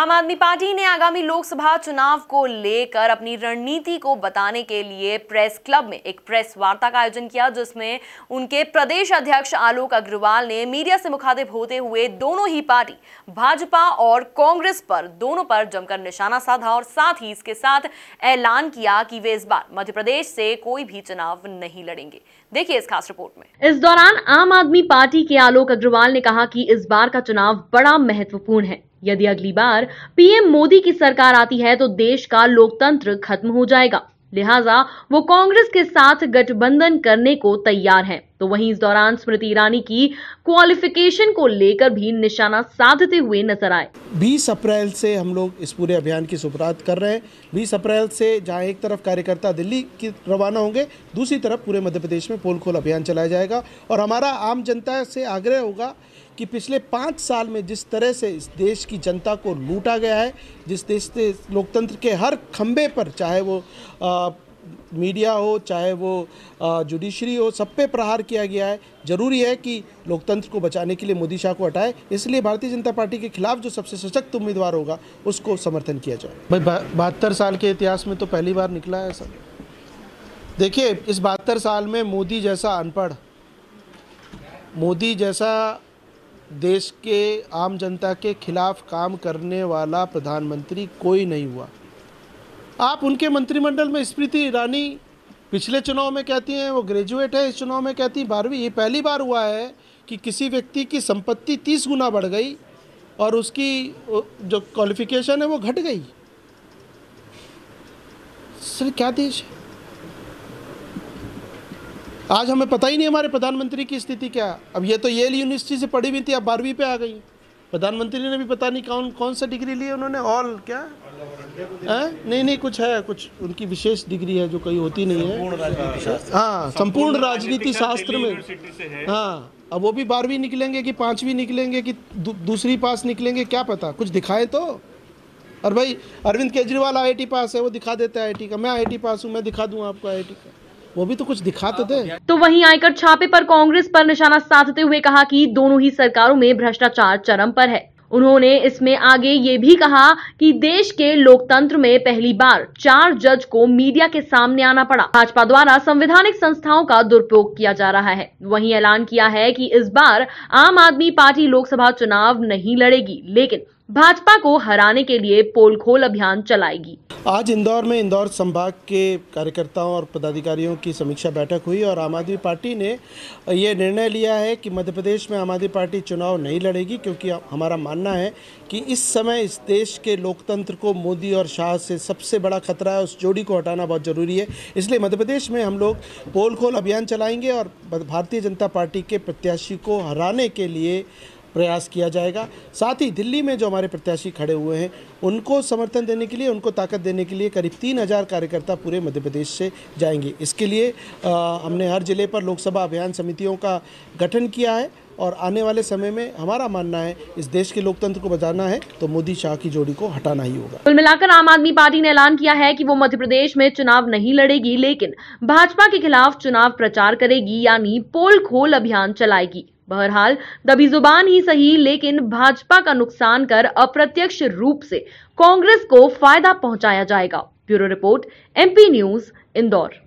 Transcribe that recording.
आम आदमी पार्टी ने आगामी लोकसभा चुनाव को लेकर अपनी रणनीति को बताने के लिए प्रेस क्लब में एक प्रेस वार्ता का आयोजन किया जिसमें उनके प्रदेश अध्यक्ष आलोक अग्रवाल ने मीडिया से मुखातिब होते हुए दोनों ही पार्टी भाजपा और कांग्रेस पर दोनों पर जमकर निशाना साधा और साथ ही इसके साथ ऐलान किया कि वे इस बार मध्य प्रदेश से कोई भी चुनाव नहीं लड़ेंगे देखिए इस खास रिपोर्ट में इस दौरान आम आदमी पार्टी के आलोक अग्रवाल ने कहा कि इस बार का चुनाव बड़ा महत्वपूर्ण है यदि अगली बार पीएम मोदी की सरकार आती है तो देश का लोकतंत्र खत्म हो जाएगा लिहाजा वो कांग्रेस के साथ गठबंधन करने को तैयार हैं। तो वहीं इस दौरान स्मृति ईरानी की क्वालिफिकेशन को लेकर भी निशाना साधते हुए नजर आए 20 अप्रैल से हम लोग इस पूरे अभियान की शुरुआत कर रहे हैं 20 अप्रैल से जहां एक तरफ कार्यकर्ता दिल्ली की रवाना होंगे दूसरी तरफ पूरे मध्य प्रदेश में पोल खोल अभियान चलाया जाएगा और हमारा आम जनता से आग्रह होगा कि पिछले पाँच साल में जिस तरह से इस देश की जनता को लूटा गया है जिस देश से लोकतंत्र के हर खंबे पर चाहे वो आ, मीडिया हो चाहे वो जुडिशरी हो सब पे प्रहार किया गया है जरूरी है कि लोकतंत्र को बचाने के लिए मोदी शाह को हटाए इसलिए भारतीय जनता पार्टी के खिलाफ जो सबसे सशक्त उम्मीदवार होगा उसको समर्थन किया जाए भाई बहत्तर साल के इतिहास में तो पहली बार निकला है सर देखिए इस बहत्तर साल में मोदी जैसा अनपढ़ मोदी जैसा देश के आम जनता के खिलाफ काम करने वाला प्रधानमंत्री कोई नहीं हुआ आप उनके मंत्रिमंडल में स्मृति ईरानी पिछले चुनाव में कहती हैं वो ग्रेजुएट है इस चुनाव में कहती हैं बारहवीं ये पहली बार हुआ है कि किसी व्यक्ति की संपत्ति तीस गुना बढ़ गई और उसकी जो क्वालिफिकेशन है वो घट गई सर क्या देश है आज हमें पता ही नहीं हमारे प्रधानमंत्री की स्थिति क्या अब ये तो येल यूनिवर्सिटी से पढ़ी हुई थी अब बारहवीं पे आ गई प्रधानमंत्री ने भी पता नहीं कौन कौन सा डिग्री ली उन्होंने ऑल क्या है नहीं नहीं कुछ है कुछ उनकी विशेष डिग्री है जो कहीं होती नहीं है हाँ संपूर्ण राजनीति शास्त्र हाँ, में हाँ अब वो भी बारहवीं निकलेंगे कि पाँचवीं निकलेंगे कि दूसरी पास निकलेंगे क्या पता कुछ दिखाए तो और भाई अरविंद केजरीवाल आई पास है वो दिखा देता है आई का मैं आई पास हूँ मैं दिखा दूँ आपको आई का वो भी तो कुछ दिखाते तो तो वहीं आयकर छापे पर कांग्रेस पर निशाना साधते हुए कहा कि दोनों ही सरकारों में भ्रष्टाचार चरम पर है उन्होंने इसमें आगे ये भी कहा कि देश के लोकतंत्र में पहली बार चार जज को मीडिया के सामने आना पड़ा भाजपा द्वारा संवैधानिक संस्थाओं का दुरुपयोग किया जा रहा है वहीं ऐलान किया है कि इस बार आम आदमी पार्टी लोकसभा चुनाव नहीं लड़ेगी लेकिन भाजपा को हराने के लिए पोल खोल अभियान चलाएगी आज इंदौर में इंदौर संभाग के कार्यकर्ताओं और पदाधिकारियों की समीक्षा बैठक हुई और आम आदमी पार्टी ने ये निर्णय लिया है कि मध्य प्रदेश में आम आदमी पार्टी चुनाव नहीं लड़ेगी क्योंकि हमारा मानना है कि इस समय इस देश के लोकतंत्र को मोदी और शाह से सबसे बड़ा खतरा है उस जोड़ी को हटाना बहुत ज़रूरी है इसलिए मध्य प्रदेश में हम लोग पोल खोल अभियान चलाएंगे और भारतीय जनता पार्टी के प्रत्याशी को हराने के लिए प्रयास किया जाएगा साथ ही दिल्ली में जो हमारे प्रत्याशी खड़े हुए हैं उनको समर्थन देने के लिए उनको ताकत देने के लिए करीब तीन हज़ार कार्यकर्ता पूरे मध्य प्रदेश से जाएंगे इसके लिए आ, हमने हर जिले पर लोकसभा अभियान समितियों का गठन किया है और आने वाले समय में हमारा मानना है इस देश के लोकतंत्र को बजाना है तो मोदी शाह की जोड़ी को हटाना ही होगा कुल मिलाकर आम आदमी पार्टी ने ऐलान किया है कि वो मध्य प्रदेश में चुनाव नहीं लड़ेगी लेकिन भाजपा के खिलाफ चुनाव प्रचार करेगी यानी पोल खोल अभियान चलाएगी बहरहाल दबी जुबान ही सही लेकिन भाजपा का नुकसान कर अप्रत्यक्ष रूप से कांग्रेस को फायदा पहुंचाया जाएगा bureau report MP news Indore